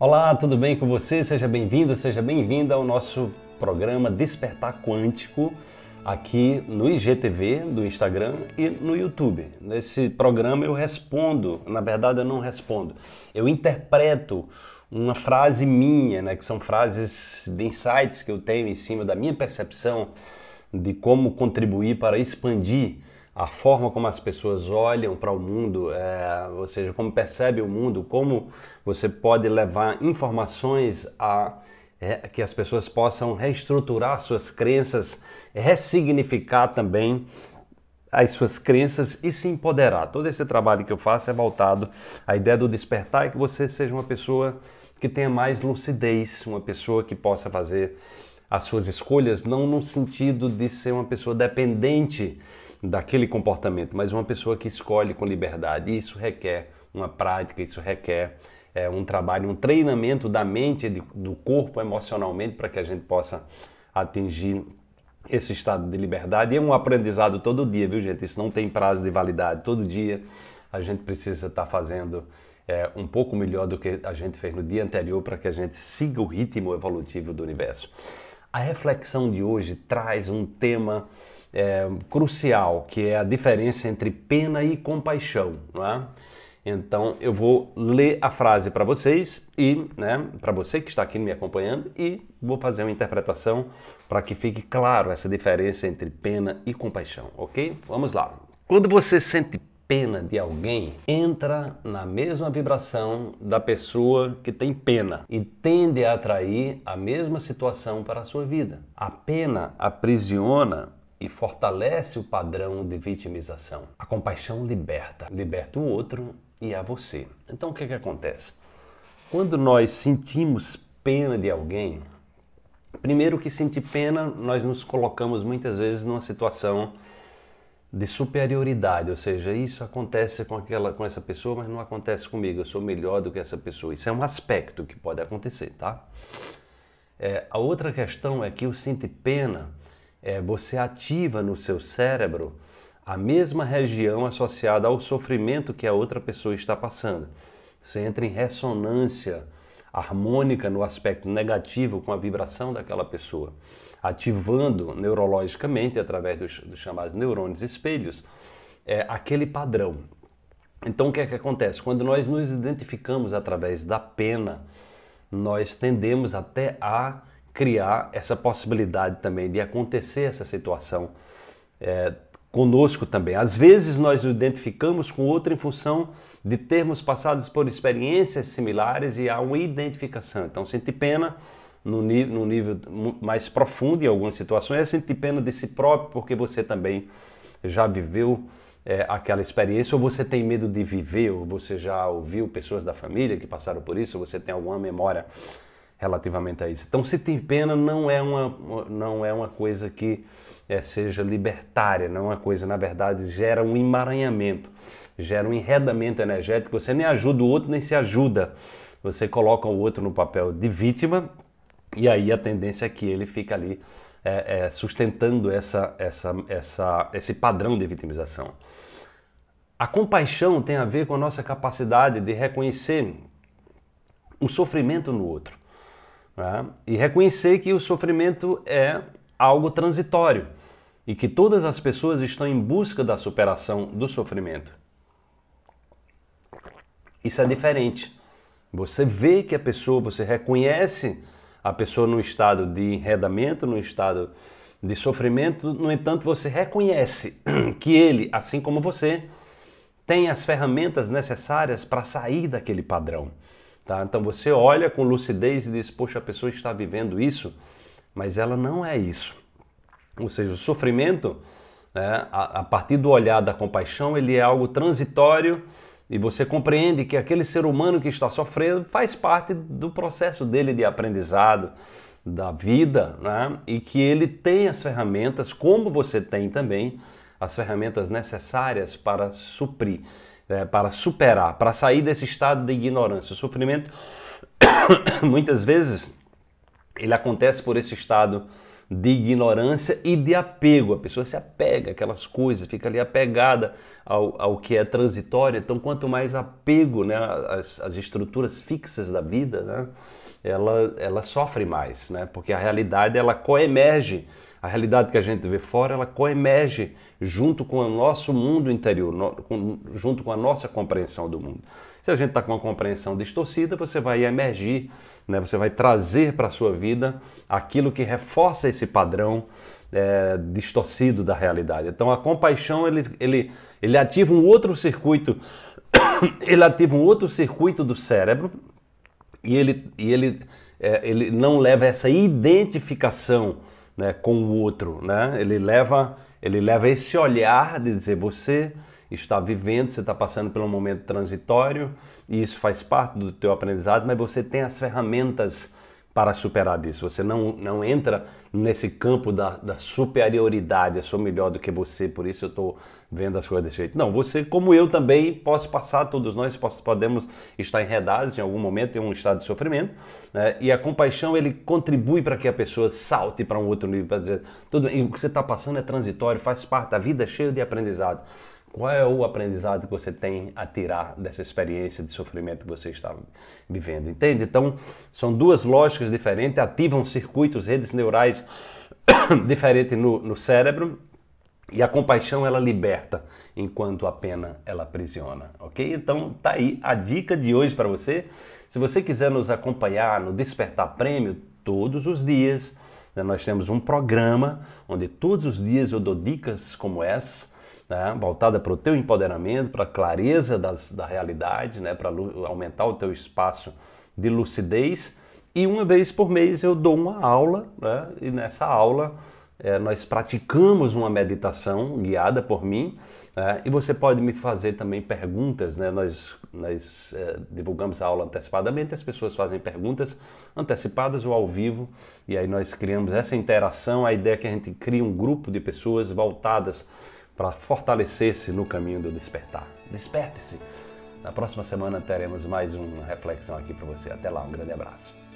Olá, tudo bem com você? Seja bem-vindo, seja bem-vinda ao nosso programa Despertar Quântico aqui no IGTV, do Instagram e no YouTube. Nesse programa eu respondo, na verdade eu não respondo, eu interpreto uma frase minha, né, que são frases de insights que eu tenho em cima da minha percepção de como contribuir para expandir a forma como as pessoas olham para o mundo, é, ou seja, como percebe o mundo, como você pode levar informações a é, que as pessoas possam reestruturar suas crenças, ressignificar também as suas crenças e se empoderar. Todo esse trabalho que eu faço é voltado à ideia do despertar e que você seja uma pessoa que tenha mais lucidez, uma pessoa que possa fazer as suas escolhas não no sentido de ser uma pessoa dependente daquele comportamento, mas uma pessoa que escolhe com liberdade. Isso requer uma prática, isso requer é, um trabalho, um treinamento da mente, do corpo emocionalmente, para que a gente possa atingir esse estado de liberdade. E é um aprendizado todo dia, viu, gente? Isso não tem prazo de validade. Todo dia a gente precisa estar tá fazendo é, um pouco melhor do que a gente fez no dia anterior para que a gente siga o ritmo evolutivo do universo. A reflexão de hoje traz um tema é, crucial, que é a diferença entre pena e compaixão. Não é? Então eu vou ler a frase para vocês e, né, para você que está aqui me acompanhando e vou fazer uma interpretação para que fique claro essa diferença entre pena e compaixão, OK? Vamos lá. Quando você sente pena de alguém, entra na mesma vibração da pessoa que tem pena e tende a atrair a mesma situação para a sua vida. A pena aprisiona e fortalece o padrão de vitimização. A compaixão liberta, liberta o outro e a você. Então o que, que acontece? Quando nós sentimos pena de alguém, primeiro que sentir pena, nós nos colocamos muitas vezes numa situação de superioridade, ou seja, isso acontece com aquela com essa pessoa, mas não acontece comigo. Eu sou melhor do que essa pessoa. Isso é um aspecto que pode acontecer, tá? É, a outra questão é que o sentir pena é, você ativa no seu cérebro a mesma região associada ao sofrimento que a outra pessoa está passando. Você entra em ressonância harmônica no aspecto negativo com a vibração daquela pessoa, ativando neurologicamente, através dos, dos chamados neurônios espelhos, é, aquele padrão. Então, o que é que acontece? Quando nós nos identificamos através da pena, nós tendemos até a criar essa possibilidade também de acontecer essa situação é, conosco também. Às vezes nós nos identificamos com outro em função de termos passado por experiências similares e há uma identificação. Então, sentir pena no, no nível mais profundo em algumas situações é sentir pena de si próprio porque você também já viveu é, aquela experiência, ou você tem medo de viver, ou você já ouviu pessoas da família que passaram por isso, ou você tem alguma memória relativamente a isso. Então, se tem pena, não é uma, não é uma coisa que é, seja libertária, não é uma coisa, na verdade, gera um emaranhamento, gera um enredamento energético. Você nem ajuda o outro, nem se ajuda. Você coloca o outro no papel de vítima e aí a tendência é que ele fica ali é, é, sustentando essa, essa, essa, esse padrão de vitimização. A compaixão tem a ver com a nossa capacidade de reconhecer o sofrimento no outro. Né? E reconhecer que o sofrimento é algo transitório e que todas as pessoas estão em busca da superação do sofrimento. Isso é diferente. Você vê que a pessoa, você reconhece a pessoa no estado de enredamento, no estado de sofrimento, no entanto, você reconhece que ele, assim como você, tem as ferramentas necessárias para sair daquele padrão. Tá? Então você olha com lucidez e diz: Poxa, a pessoa está vivendo isso, mas ela não é isso. Ou seja, o sofrimento, né, a, a partir do olhar da compaixão, ele é algo transitório e você compreende que aquele ser humano que está sofrendo faz parte do processo dele de aprendizado, da vida, né? e que ele tem as ferramentas, como você tem também, as ferramentas necessárias para suprir é, para superar, para sair desse estado de ignorância. O sofrimento, muitas vezes, ele acontece por esse estado de ignorância e de apego. A pessoa se apega aquelas coisas, fica ali apegada ao, ao que é transitório. Então, quanto mais apego né, às, às estruturas fixas da vida, né? ela, ela sofre mais, né? porque a realidade ela coemerge, a realidade que a gente vê fora, ela coemerge junto com o nosso mundo interior, no, com, junto com a nossa compreensão do mundo. Se a gente está com uma compreensão distorcida, você vai emergir, né? você vai trazer para a sua vida aquilo que reforça esse padrão é, distorcido da realidade. Então a compaixão ele, ele, ele ativa um outro circuito, ele ativa um outro circuito do cérebro e ele, e ele, é, ele não leva essa identificação né, com o outro, né? ele, leva, ele leva esse olhar de dizer você está vivendo, você está passando por um momento transitório e isso faz parte do teu aprendizado, mas você tem as ferramentas para superar isso. Você não, não entra nesse campo da, da superioridade, eu sou melhor do que você, por isso eu estou vendo as coisas desse jeito. Não, você, como eu também, posso passar, todos nós podemos estar enredados em algum momento em um estado de sofrimento, né? e a compaixão ele contribui para que a pessoa salte para um outro nível, para dizer, tudo bem, o que você está passando é transitório, faz parte, da vida é cheia de aprendizado. Qual é o aprendizado que você tem a tirar dessa experiência de sofrimento que você está vivendo? Entende? Então, são duas lógicas diferentes, ativam circuitos, redes neurais diferentes no, no cérebro e a compaixão ela liberta, enquanto a pena ela aprisiona, ok? Então tá aí a dica de hoje para você. Se você quiser nos acompanhar no Despertar Prêmio todos os dias, né, nós temos um programa onde todos os dias eu dou dicas como essas né? voltada para o teu empoderamento, para a clareza das, da realidade, né? para aumentar o teu espaço de lucidez. E uma vez por mês eu dou uma aula, né? e nessa aula é, nós praticamos uma meditação guiada por mim. Né, e você pode me fazer também perguntas, né? nós, nós é, divulgamos a aula antecipadamente, as pessoas fazem perguntas antecipadas ou ao vivo, e aí nós criamos essa interação. A ideia é que a gente cria um grupo de pessoas voltadas para fortalecer-se no caminho do despertar. Desperte-se! Na próxima semana teremos mais uma reflexão aqui para você. Até lá, um grande abraço.